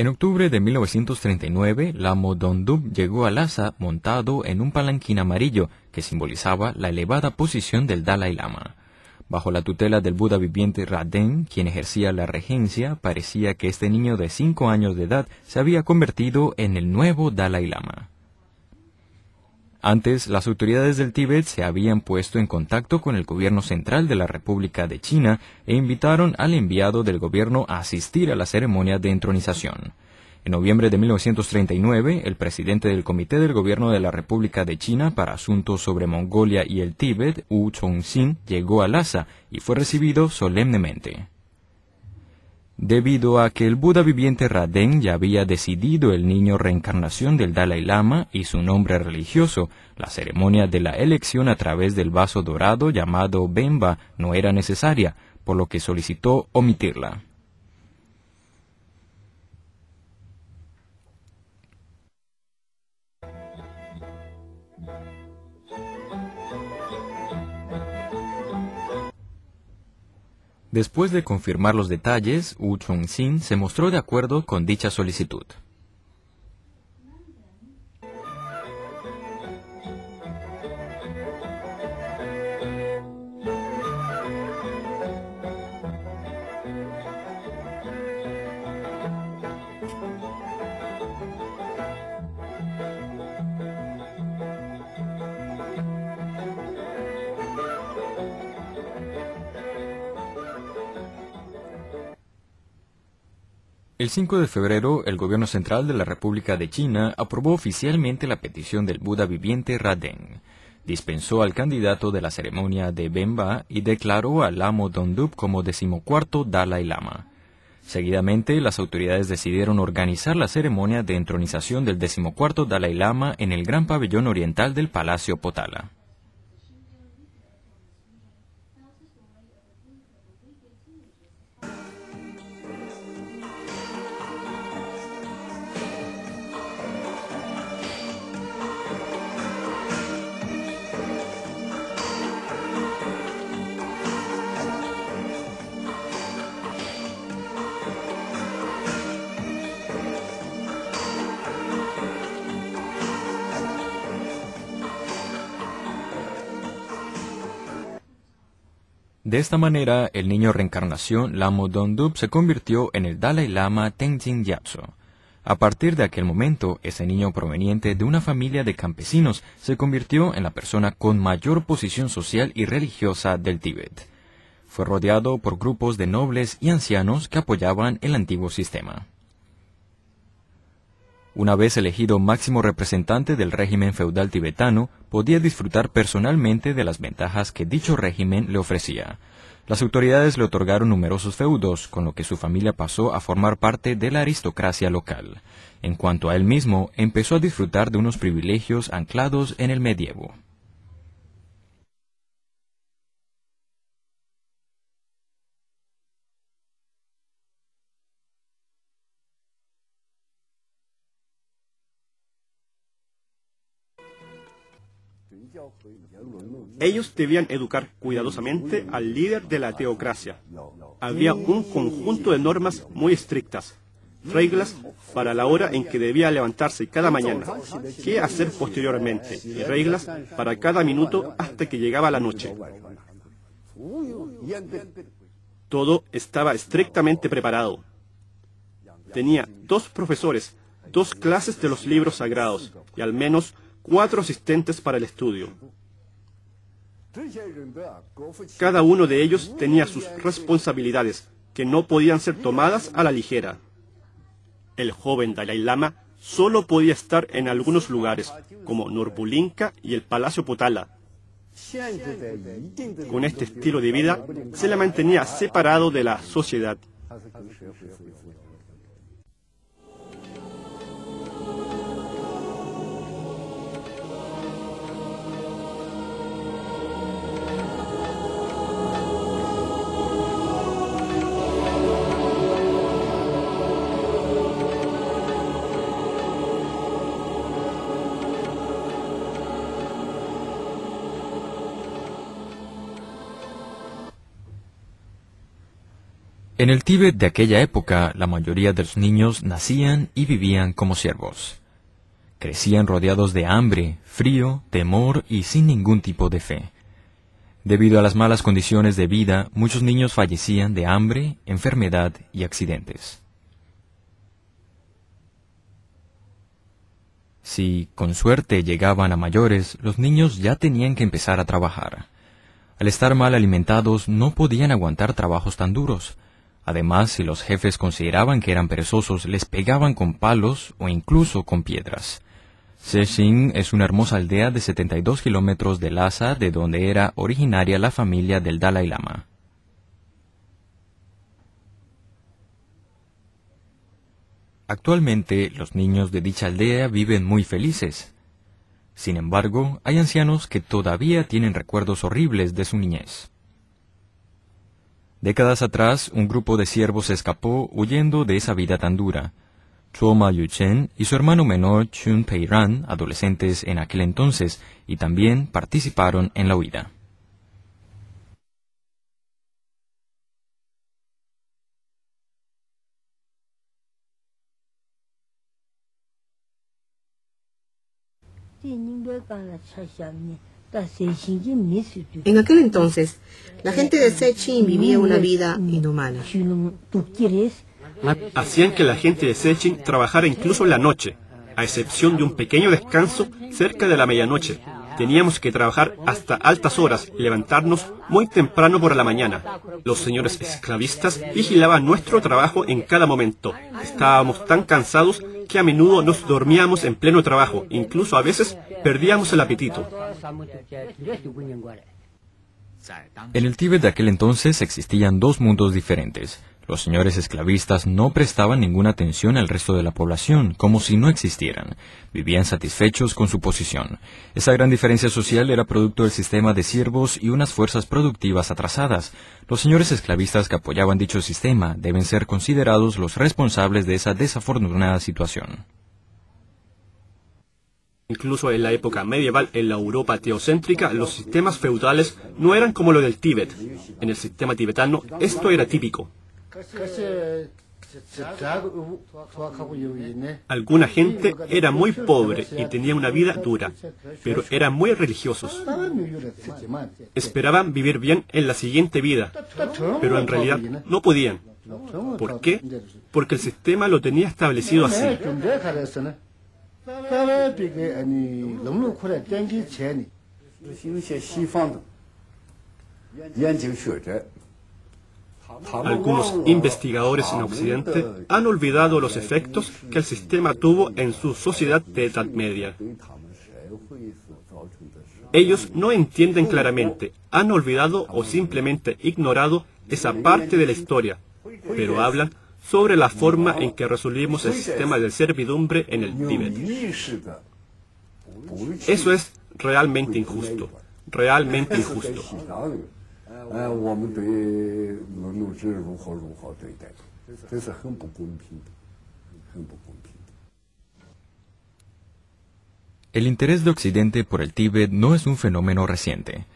En octubre de 1939, la Dondub llegó a Lhasa montado en un palanquín amarillo que simbolizaba la elevada posición del Dalai Lama. Bajo la tutela del Buda viviente Raden, quien ejercía la regencia, parecía que este niño de cinco años de edad se había convertido en el nuevo Dalai Lama. Antes, las autoridades del Tíbet se habían puesto en contacto con el gobierno central de la República de China e invitaron al enviado del gobierno a asistir a la ceremonia de entronización. En noviembre de 1939, el presidente del Comité del Gobierno de la República de China para Asuntos sobre Mongolia y el Tíbet, Wu sin llegó a Lhasa y fue recibido solemnemente debido a que el Buda viviente Raden ya había decidido el niño reencarnación del Dalai Lama y su nombre religioso, la ceremonia de la elección a través del vaso dorado llamado Bemba no era necesaria, por lo que solicitó omitirla. Después de confirmar los detalles, Wu Sin se mostró de acuerdo con dicha solicitud. El 5 de febrero, el gobierno central de la República de China aprobó oficialmente la petición del Buda viviente Raden, dispensó al candidato de la ceremonia de Bemba y declaró al amo Dondup como decimocuarto Dalai Lama. Seguidamente, las autoridades decidieron organizar la ceremonia de entronización del decimocuarto Dalai Lama en el gran pabellón oriental del Palacio Potala. De esta manera, el niño reencarnación Lamo Dondup se convirtió en el Dalai Lama Tenzin Gyatso. A partir de aquel momento, ese niño proveniente de una familia de campesinos se convirtió en la persona con mayor posición social y religiosa del Tíbet. Fue rodeado por grupos de nobles y ancianos que apoyaban el antiguo sistema. Una vez elegido máximo representante del régimen feudal tibetano, podía disfrutar personalmente de las ventajas que dicho régimen le ofrecía. Las autoridades le otorgaron numerosos feudos, con lo que su familia pasó a formar parte de la aristocracia local. En cuanto a él mismo, empezó a disfrutar de unos privilegios anclados en el medievo. Ellos debían educar cuidadosamente al líder de la teocracia. Había un conjunto de normas muy estrictas, reglas para la hora en que debía levantarse cada mañana, qué hacer posteriormente y reglas para cada minuto hasta que llegaba la noche. Todo estaba estrictamente preparado. Tenía dos profesores, dos clases de los libros sagrados y al menos cuatro asistentes para el estudio. Cada uno de ellos tenía sus responsabilidades que no podían ser tomadas a la ligera. El joven Dalai Lama solo podía estar en algunos lugares, como Norbulinka y el Palacio Potala. Con este estilo de vida se le mantenía separado de la sociedad. En el Tíbet de aquella época, la mayoría de los niños nacían y vivían como siervos. Crecían rodeados de hambre, frío, temor y sin ningún tipo de fe. Debido a las malas condiciones de vida, muchos niños fallecían de hambre, enfermedad y accidentes. Si con suerte llegaban a mayores, los niños ya tenían que empezar a trabajar. Al estar mal alimentados no podían aguantar trabajos tan duros, Además, si los jefes consideraban que eran perezosos, les pegaban con palos o incluso con piedras. Sexin es una hermosa aldea de 72 kilómetros de Lhasa, de donde era originaria la familia del Dalai Lama. Actualmente, los niños de dicha aldea viven muy felices. Sin embargo, hay ancianos que todavía tienen recuerdos horribles de su niñez. Décadas atrás, un grupo de siervos escapó huyendo de esa vida tan dura. Chuo Ma Chen y su hermano menor Chun Pei Ran, adolescentes en aquel entonces, y también participaron en la huida. En aquel entonces, la gente de Sechin vivía una vida inhumana. Hacían que la gente de Sechin trabajara incluso en la noche, a excepción de un pequeño descanso cerca de la medianoche. Teníamos que trabajar hasta altas horas levantarnos muy temprano por la mañana. Los señores esclavistas vigilaban nuestro trabajo en cada momento. Estábamos tan cansados que a menudo nos dormíamos en pleno trabajo, incluso a veces perdíamos el apetito. En el Tíbet de aquel entonces existían dos mundos diferentes. Los señores esclavistas no prestaban ninguna atención al resto de la población, como si no existieran. Vivían satisfechos con su posición. Esa gran diferencia social era producto del sistema de siervos y unas fuerzas productivas atrasadas. Los señores esclavistas que apoyaban dicho sistema deben ser considerados los responsables de esa desafortunada situación. Incluso en la época medieval, en la Europa teocéntrica, los sistemas feudales no eran como lo del Tíbet. En el sistema tibetano, esto era típico. Alguna gente era muy pobre y tenía una vida dura, pero eran muy religiosos. Esperaban vivir bien en la siguiente vida, pero en realidad no podían. ¿Por qué? Porque el sistema lo tenía establecido así. Algunos investigadores en Occidente han olvidado los efectos que el sistema tuvo en su sociedad de edad media. Ellos no entienden claramente, han olvidado o simplemente ignorado esa parte de la historia, pero hablan sobre la forma en que resolvimos el sistema de servidumbre en el Tíbet. Eso es realmente injusto, realmente injusto. El interés de Occidente por el Tíbet no es un fenómeno reciente.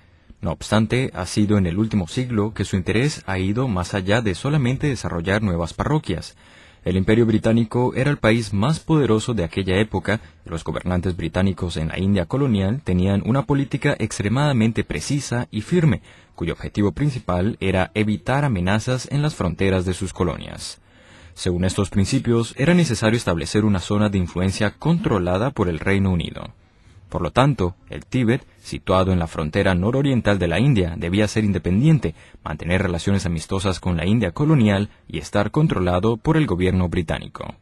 No obstante, ha sido en el último siglo que su interés ha ido más allá de solamente desarrollar nuevas parroquias. El Imperio Británico era el país más poderoso de aquella época y los gobernantes británicos en la India colonial tenían una política extremadamente precisa y firme, cuyo objetivo principal era evitar amenazas en las fronteras de sus colonias. Según estos principios, era necesario establecer una zona de influencia controlada por el Reino Unido. Por lo tanto, el Tíbet, situado en la frontera nororiental de la India, debía ser independiente, mantener relaciones amistosas con la India colonial y estar controlado por el gobierno británico.